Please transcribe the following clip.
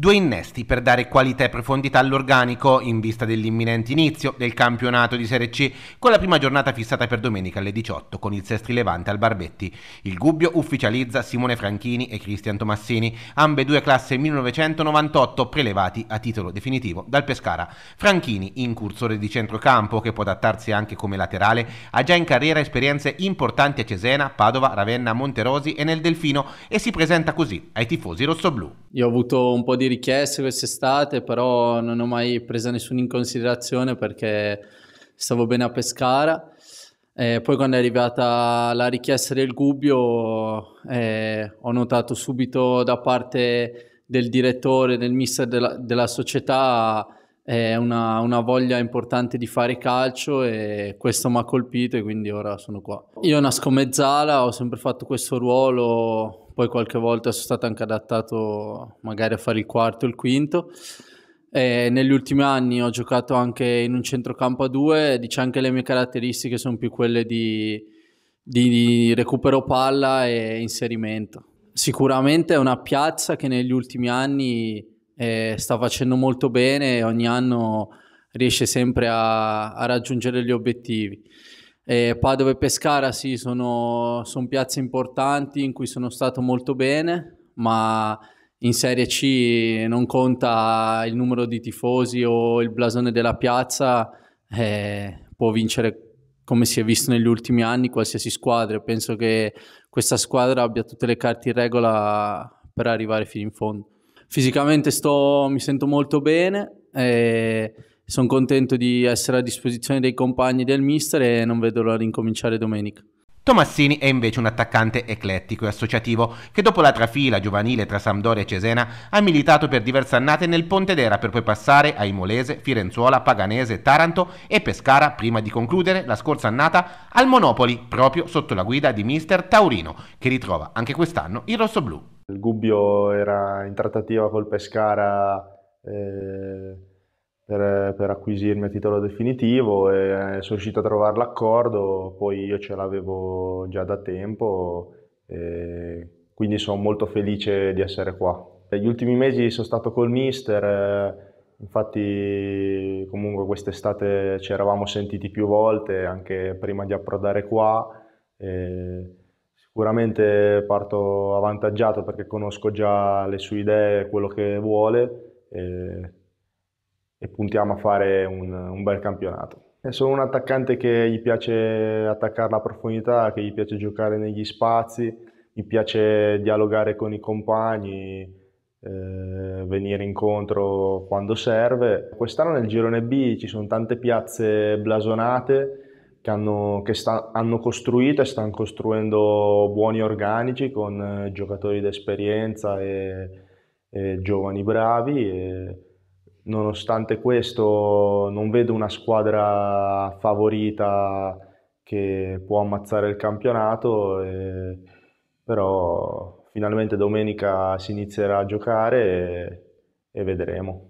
Due innesti per dare qualità e profondità all'organico in vista dell'imminente inizio del campionato di Serie C, con la prima giornata fissata per domenica alle 18 con il Sestri Levante al Barbetti. Il Gubbio ufficializza Simone Franchini e Cristian Tomassini, ambedue classe 1998 prelevati a titolo definitivo dal Pescara. Franchini, incursore di centrocampo che può adattarsi anche come laterale, ha già in carriera esperienze importanti a Cesena, Padova, Ravenna, Monterosi e nel Delfino e si presenta così ai tifosi rossoblù. Io ho avuto un po' di richieste quest'estate, però non ho mai preso nessuna in considerazione perché stavo bene a Pescara. Eh, poi quando è arrivata la richiesta del Gubbio eh, ho notato subito da parte del direttore, del mister della, della società è una, una, voglia importante di fare calcio e questo mi ha colpito e quindi ora sono qua. Io nasco mezzala, ho sempre fatto questo ruolo, poi qualche volta sono stato anche adattato magari a fare il quarto o il quinto. E negli ultimi anni ho giocato anche in un centrocampo a due, dice anche le mie caratteristiche sono più quelle di, di recupero palla e inserimento. Sicuramente è una piazza che negli ultimi anni eh, sta facendo molto bene, e ogni anno riesce sempre a, a raggiungere gli obiettivi. Eh, Padova e Pescara sì, sono, sono, piazze importanti in cui sono stato molto bene, ma in Serie C non conta il numero di tifosi o il blasone della piazza, eh, può vincere come si è visto negli ultimi anni qualsiasi squadra. Penso che questa squadra abbia tutte le carte in regola per arrivare fino in fondo. Fisicamente sto, mi sento molto bene, e eh, sono contento di essere a disposizione dei compagni del mister e non vedo l'ora di incominciare domenica. Tomassini è invece un attaccante eclettico e associativo che dopo la trafila giovanile tra Sampdoria e Cesena ha militato per diverse annate nel Pontedera per poi passare a Imolese, Firenzuola, Paganese, Taranto e Pescara prima di concludere la scorsa annata al Monopoli proprio sotto la guida di mister Taurino che ritrova anche quest'anno il rossoblù. Il Gubbio era in trattativa col Pescara eh, per, per, acquisirmi a titolo definitivo e eh, sono riuscito a trovare l'accordo, poi io ce l'avevo già da tempo, quindi sono molto felice di essere qua. Negli ultimi mesi sono stato col mister, eh, infatti comunque quest'estate ci eravamo sentiti più volte, anche prima di approdare qua. Eh, Sicuramente parto avvantaggiato perché conosco già le sue idee, quello che vuole e, e puntiamo a fare un, un bel campionato. E sono un attaccante che gli piace attaccare la profondità, che gli piace giocare negli spazi, mi piace dialogare con i compagni, eh, venire incontro quando serve. Quest'anno nel girone B ci sono tante piazze blasonate che, hanno, che sta, hanno costruito e stanno costruendo buoni organici con eh, giocatori d'esperienza e, e giovani bravi. E, nonostante questo non vedo una squadra favorita che può ammazzare il campionato, e, però finalmente domenica si inizierà a giocare e, e vedremo.